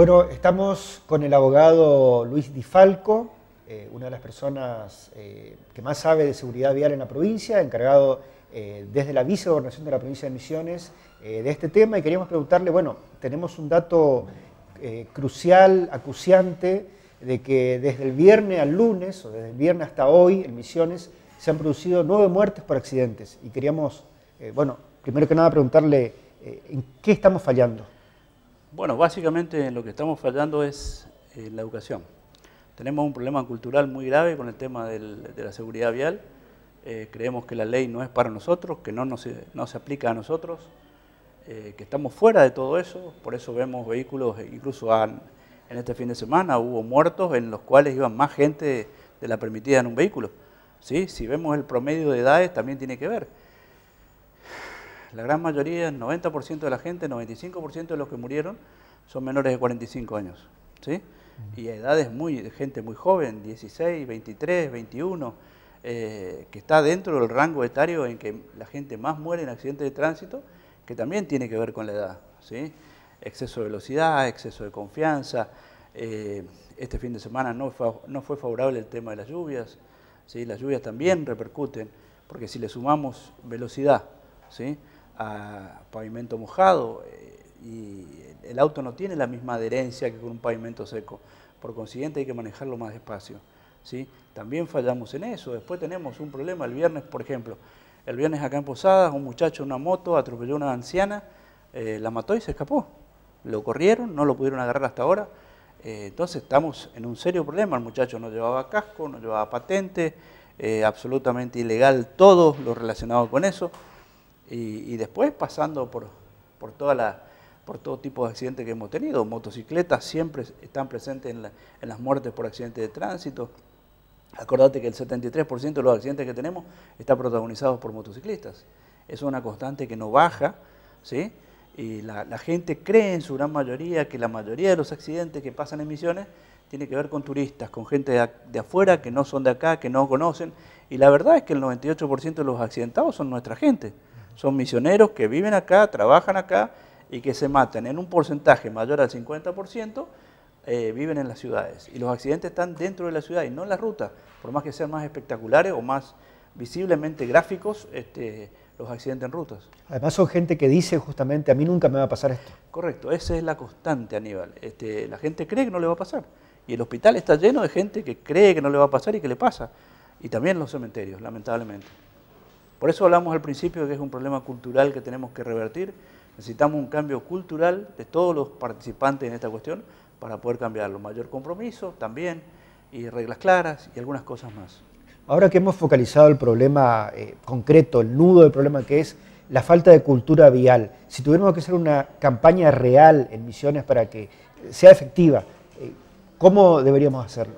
Bueno, estamos con el abogado Luis Di Falco, eh, una de las personas eh, que más sabe de seguridad vial en la provincia, encargado eh, desde la vicegobernación de la provincia de Misiones de este tema y queríamos preguntarle, bueno, tenemos un dato crucial, acuciante, de que desde el viernes al lunes o desde el viernes hasta hoy en Misiones se han producido nueve muertes por accidentes y queríamos, bueno, primero que nada preguntarle en qué estamos fallando. Bueno, básicamente lo que estamos fallando es eh, la educación. Tenemos un problema cultural muy grave con el tema de la seguridad vial. Eh, creemos que la ley no es para nosotros, que no, se aplica a nosotros, eh, que estamos fuera de todo eso. Por eso vemos vehículos, e incluso en este fin de semana hubo muertos en los cuales iban más gente de la permitida en un vehículo. Si vemos el promedio de edades, también tiene que ver la gran mayoría, el 90% de la gente, 95% de los que murieron son menores de 45 años. ¿sí? Y a edades muy, gente muy joven, 16, 23, 21, que está dentro del rango etario en que la gente más muere en accidentes de tránsito, que también tiene que ver con la edad. ¿sí? Exceso de velocidad, exceso de confianza. Eh, este fin de semana no fue, no fue favorable el tema de las lluvias. ¿sí? Las lluvias también repercuten, porque si le sumamos velocidad, ¿sí? a pavimento mojado eh, y el auto no tiene la misma adherencia que con un pavimento seco. Por consiguiente hay que manejarlo más despacio. También fallamos en eso. Después tenemos un problema. El viernes, por ejemplo, el viernes acá en Posadas, un muchacho en una moto atropelló a una anciana, eh, la mató y se escapó. Lo corrieron, no lo pudieron agarrar hasta ahora. Eh, entonces estamos en un serio problema. El muchacho no llevaba casco, no llevaba patente, absolutamente ilegal todo lo relacionado con eso y, después pasando por, por, todo tipo de accidentes que hemos tenido. Motocicletas siempre están presentes en, las muertes por accidentes de tránsito. Acordate que el 73% de los accidentes que tenemos está protagonizados por motociclistas. Es una constante que no baja, ¿sí? Y la, gente cree en su gran mayoría que la mayoría de los accidentes que pasan en misiones tiene que ver con turistas, con gente de afuera que no son de acá, que no conocen. Y la verdad es que el 98% de los accidentados son nuestra gente son misioneros que viven acá, trabajan acá y que se matan en un porcentaje mayor al 50%, eh, viven en las ciudades. Y los accidentes están dentro de la ciudad y no en las rutas, por más que sean más espectaculares o más visiblemente gráficos este, los accidentes en rutas. Además son gente que dice justamente, a mí nunca me va a pasar esto. Correcto, esa es la constante, Aníbal. Este, la gente cree que no le va a pasar. Y el hospital está lleno de gente que cree que no le va a pasar y que le pasa. Y también los cementerios, lamentablemente. Por eso hablamos al principio que es un problema cultural que tenemos que revertir. Necesitamos un cambio cultural de todos los participantes en esta cuestión para poder cambiarlo. Mayor compromiso también, y reglas claras y algunas cosas más. Ahora que hemos focalizado el problema eh, concreto, el nudo del problema que es la falta de cultura vial, si tuviéramos que hacer una campaña real en Misiones para que sea efectiva, eh, ¿cómo deberíamos hacerlo?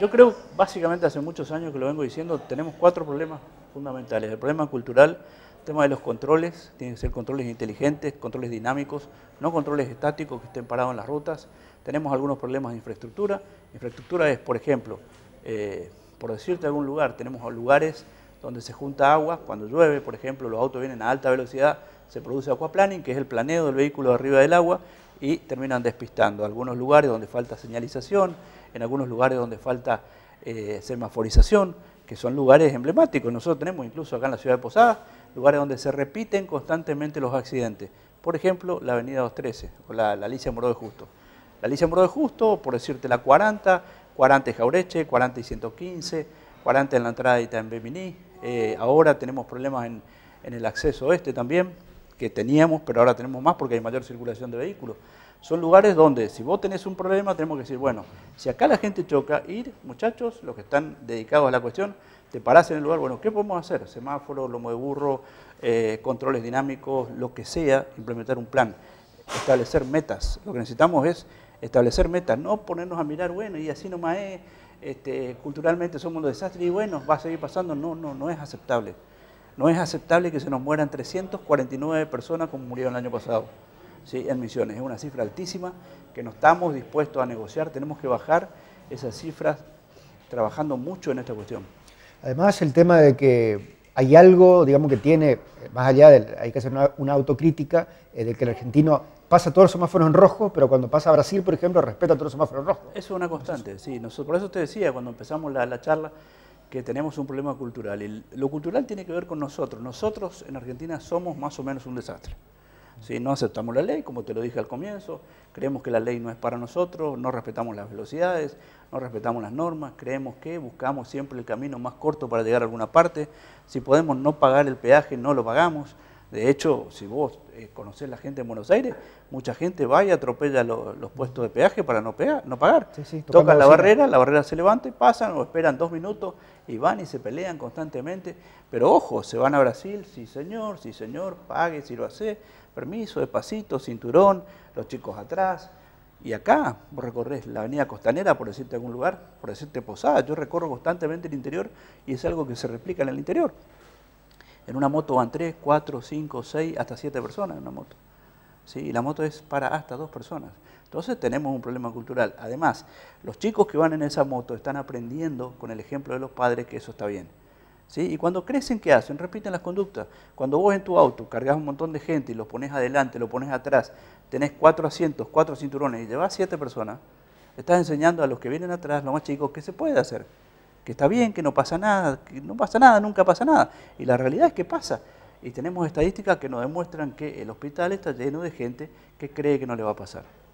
Yo creo, básicamente hace muchos años que lo vengo diciendo, tenemos cuatro problemas fundamentales. El problema cultural, el tema de los controles, tienen que ser controles inteligentes, controles dinámicos, no controles estáticos que estén parados en las rutas. Tenemos algunos problemas de infraestructura. Infraestructura es, por ejemplo, eh, por decirte algún lugar, tenemos lugares donde se junta agua, cuando llueve, por ejemplo, los autos vienen a alta velocidad, se produce aquaplaning, que es el planeo del vehículo arriba del agua, y terminan despistando. Algunos lugares donde falta señalización, en algunos lugares donde falta eh, semaforización, que son lugares emblemáticos. Nosotros tenemos incluso acá en la ciudad de Posadas lugares donde se repiten constantemente los accidentes. Por ejemplo, la avenida 213 o la, Alicia Moró de Justo. La Alicia Moró de Justo, por decirte la 40, 40 en Jaureche, 40 y 115, 40 en la entrada de en Bemini. Eh, ahora tenemos problemas en, el acceso este también, que teníamos, pero ahora tenemos más porque hay mayor circulación de vehículos. Son lugares donde si vos tenés un problema tenemos que decir, bueno, si acá la gente choca, ir, muchachos, los que están dedicados a la cuestión, te parás en el lugar, bueno, ¿qué podemos hacer? Semáforo, lomo de burro, eh, controles dinámicos, lo que sea, implementar un plan, establecer metas. Lo que necesitamos es establecer metas, no ponernos a mirar, bueno, y así nomás es, este, culturalmente somos un desastre, y bueno, va a seguir pasando. No, no, no es aceptable. No es aceptable que se nos mueran 349 personas como murieron el año pasado. ¿sí? en misiones. Es una cifra altísima que no estamos dispuestos a negociar, tenemos que bajar esas cifras trabajando mucho en esta cuestión. Además, el tema de que hay algo, digamos, que tiene, más allá del, hay que hacer una, autocrítica, eh, de que el argentino pasa todos los semáforos en rojo, pero cuando pasa a Brasil, por ejemplo, respeta todos los semáforos en rojo. Eso es una constante, sí. Nosotros, por eso te decía cuando empezamos la, la charla que tenemos un problema cultural. Y lo cultural tiene que ver con nosotros. Nosotros en Argentina somos más o menos un desastre. Si No aceptamos la ley, como te lo dije al comienzo, creemos que la ley no es para nosotros, no respetamos las velocidades, no respetamos las normas, creemos que buscamos siempre el camino más corto para llegar a alguna parte, si podemos no pagar el peaje, no lo pagamos, de hecho, si vos eh, conocés la gente en Buenos Aires, mucha gente va y atropella los, puestos de peaje para no, pagar. Tocan la barrera, la barrera se levanta y pasan o esperan dos minutos y van y se pelean constantemente. Pero ojo, se van a Brasil, sí señor, sí señor, pague si lo hace, permiso, despacito, cinturón, los chicos atrás. Y acá vos recorres la avenida costanera, por decirte algún lugar, por decirte posada, yo recorro constantemente el interior y es algo que se replica en el interior. En una moto van tres, cuatro, cinco, seis, hasta siete personas en una moto. ¿sí? Y la moto es para hasta dos personas. Entonces tenemos un problema cultural. Además, los chicos que van en esa moto están aprendiendo con el ejemplo de los padres que eso está bien. ¿Sí? Y cuando crecen, ¿qué hacen? Repiten las conductas. Cuando vos en tu auto cargas un montón de gente y los pones adelante, lo pones atrás, tenés cuatro asientos, cuatro cinturones y llevas siete personas, estás enseñando a los que vienen atrás, los más chicos, que se puede hacer que está bien, que no pasa nada, que no pasa nada, nunca pasa nada. Y la realidad es que pasa. Y tenemos estadísticas que nos demuestran que el hospital está lleno de gente que cree que no le va a pasar.